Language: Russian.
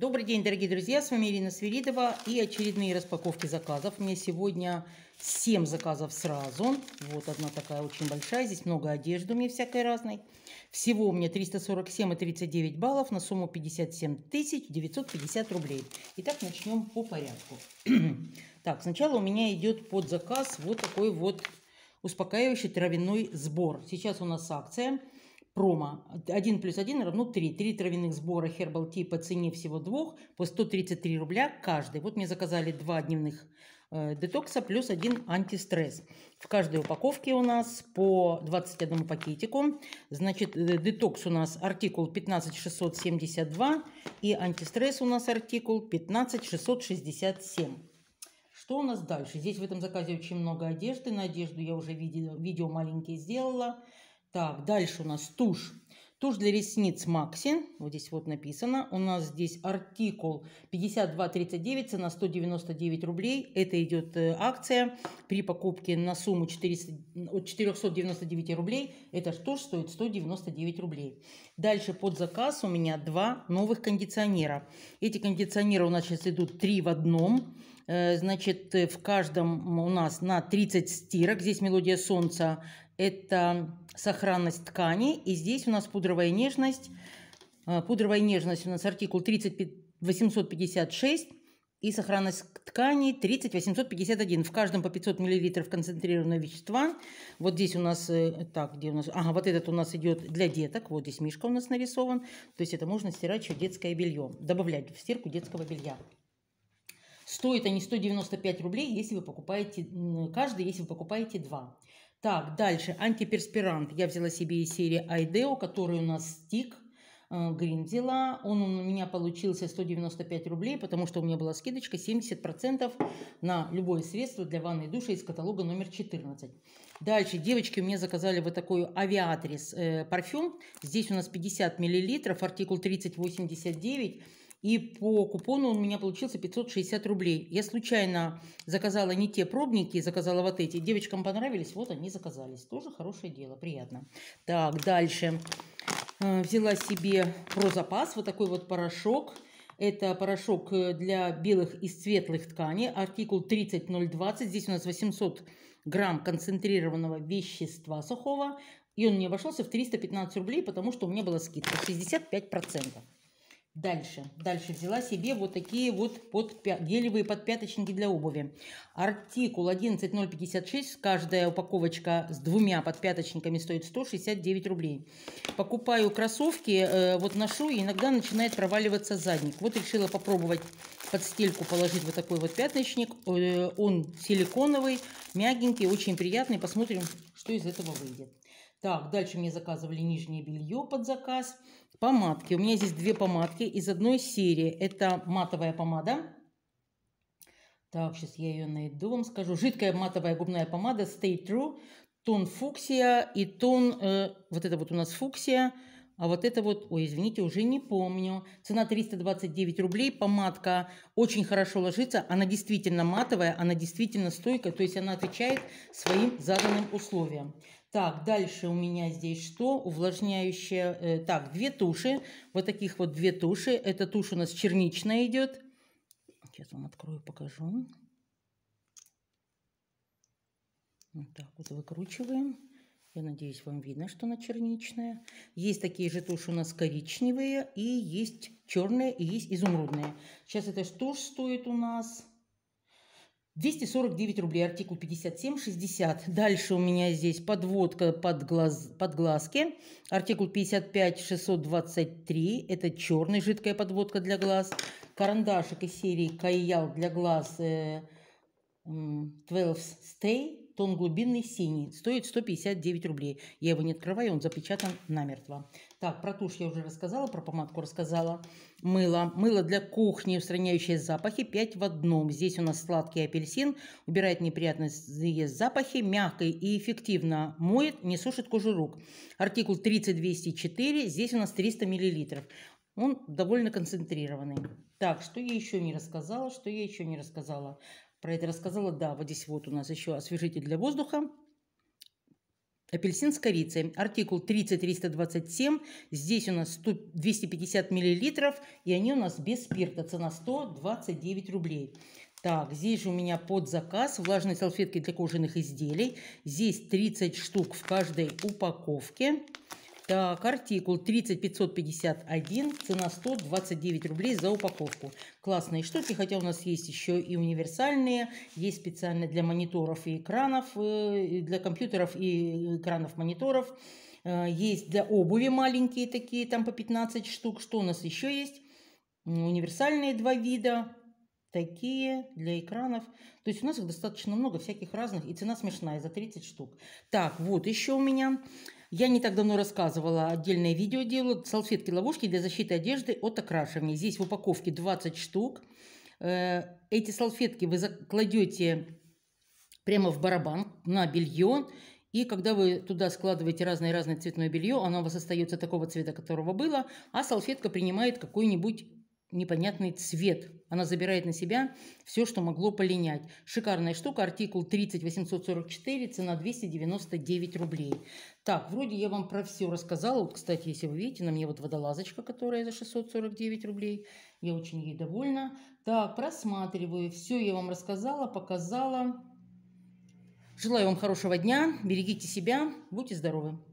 Добрый день, дорогие друзья, с вами Ирина Свиридова и очередные распаковки заказов. У меня сегодня 7 заказов сразу. Вот одна такая очень большая, здесь много одежды у меня всякой разной. Всего у меня 347 и 39 баллов на сумму 57 950 рублей. Итак, начнем по порядку. так, сначала у меня идет под заказ вот такой вот успокаивающий травяной сбор. Сейчас у нас акция – промо. 1 плюс 1 равно 3. 3 травяных сбора Herbal Tea по цене всего двух по 133 рубля каждый. Вот мне заказали 2 дневных э, детокса плюс 1 антистресс. В каждой упаковке у нас по 21 пакетику. Значит, э, детокс у нас артикул 15672 и антистресс у нас артикул 15667. Что у нас дальше? Здесь в этом заказе очень много одежды. На одежду я уже видео, видео маленькие сделала. Так, дальше у нас тушь. Тушь для ресниц Макси. Вот здесь вот написано. У нас здесь артикул 5239, цена 199 рублей. Это идет э, акция при покупке на сумму 400, от 499 рублей. Эта тушь стоит 199 рублей. Дальше под заказ у меня два новых кондиционера. Эти кондиционеры у нас сейчас идут три в одном. Э, значит, э, в каждом у нас на 30 стирок. Здесь мелодия солнца это сохранность ткани. И здесь у нас пудровая нежность. Э, пудровая нежность у нас артикул 3856 и сохранность ткани 3851. В каждом по 500 мл концентрированного вещества. Вот здесь у нас, э, так, где у нас, ага, вот этот у нас идет для деток. Вот здесь мишка у нас нарисован. То есть это можно стирать еще детское белье, добавлять в стирку детского белья. Стоит они 195 рублей, если вы покупаете каждый, если вы покупаете два. Так, дальше. Антиперспирант. Я взяла себе из серии Айдео, который у нас стик. Э, Грин взяла. Он у меня получился 195 рублей, потому что у меня была скидочка 70% на любое средство для ванной души из каталога номер 14. Дальше, девочки, мне заказали вот такой авиатрис э, парфюм. Здесь у нас 50 мл, артикул 3089 и по купону у меня получился 560 рублей. Я случайно заказала не те пробники, заказала вот эти. Девочкам понравились, вот они заказались. Тоже хорошее дело, приятно. Так, дальше. Э, взяла себе про запас вот такой вот порошок. Это порошок э, для белых и светлых тканей, артикул 30020. Здесь у нас 800 грамм концентрированного вещества сухого. И он мне обошелся в 315 рублей, потому что у меня была скидка 65%. Дальше. Дальше взяла себе вот такие вот под, гелевые подпяточники для обуви. Артикул 11056. Каждая упаковочка с двумя подпяточниками стоит 169 рублей. Покупаю кроссовки, э, вот ношу, и иногда начинает проваливаться задник. Вот решила попробовать под стельку положить вот такой вот пятночник. Э, он силиконовый, мягенький, очень приятный. Посмотрим, что из этого выйдет. Так, дальше мне заказывали нижнее белье под заказ. Помадки. У меня здесь две помадки из одной серии. Это матовая помада. Так, сейчас я ее найду, вам скажу. Жидкая матовая губная помада Stay True. Тон фуксия и тон... Э, вот это вот у нас фуксия. А вот это вот, ой, извините, уже не помню. Цена 329 рублей, помадка очень хорошо ложится, она действительно матовая, она действительно стойкая, то есть она отвечает своим заданным условиям. Так, дальше у меня здесь что? Увлажняющая. Э, так, две туши. Вот таких вот две туши. Эта тушь у нас черничная идет. Сейчас вам открою, покажу. Вот так вот выкручиваем. Я надеюсь, вам видно, что она черничная. Есть такие же туши у нас коричневые, и есть черные, и есть изумрудные. Сейчас эта тушь стоит у нас 249 рублей, артикул 57-60. Дальше у меня здесь подводка под, глаз, под глазки. Артикул 55-623. Это черная жидкая подводка для глаз. Карандашик из серии Каял для глаз э, 12 Stay. Тон глубинный синий. Стоит 159 рублей. Я его не открываю, он запечатан намертво. Так, про тушь я уже рассказала, про помадку рассказала. Мыло. Мыло для кухни, устраняющее запахи. 5 в одном. Здесь у нас сладкий апельсин. Убирает неприятные запахи. Мягко и эффективно моет, не сушит кожу рук. Артикул 3204. Здесь у нас 300 миллилитров. Он довольно концентрированный. Так, что я еще не рассказала? Что я еще не рассказала? Про это рассказала. Да, вот здесь вот у нас еще освежитель для воздуха. Апельсин с корицей. Артикул 3327. Здесь у нас 250 миллилитров. И они у нас без спирта. Цена 129 рублей. Так, здесь же у меня под заказ влажные салфетки для кожаных изделий. Здесь 30 штук в каждой упаковке. Так, артикул 30551, цена 129 рублей за упаковку. Классные штуки, хотя у нас есть еще и универсальные, есть специально для мониторов и экранов, э, для компьютеров и экранов мониторов. Э, есть для обуви маленькие такие, там по 15 штук. Что у нас еще есть? Универсальные два вида, такие для экранов. То есть у нас их достаточно много, всяких разных, и цена смешная, за 30 штук. Так, вот еще у меня. Я не так давно рассказывала, отдельное видео делаю, салфетки-ловушки для защиты одежды от окрашивания. Здесь в упаковке 20 штук. Э, эти салфетки вы кладете прямо в барабан на белье, и когда вы туда складываете разное-разное цветное белье, оно у вас остается такого цвета, которого было, а салфетка принимает какой-нибудь непонятный цвет. Она забирает на себя все, что могло полинять. Шикарная штука, артикул 30844, цена 299 рублей. Так, вроде я вам про все рассказала. кстати, если вы видите, на мне вот водолазочка, которая за 649 рублей. Я очень ей довольна. Так, просматриваю. Все я вам рассказала, показала. Желаю вам хорошего дня. Берегите себя. Будьте здоровы.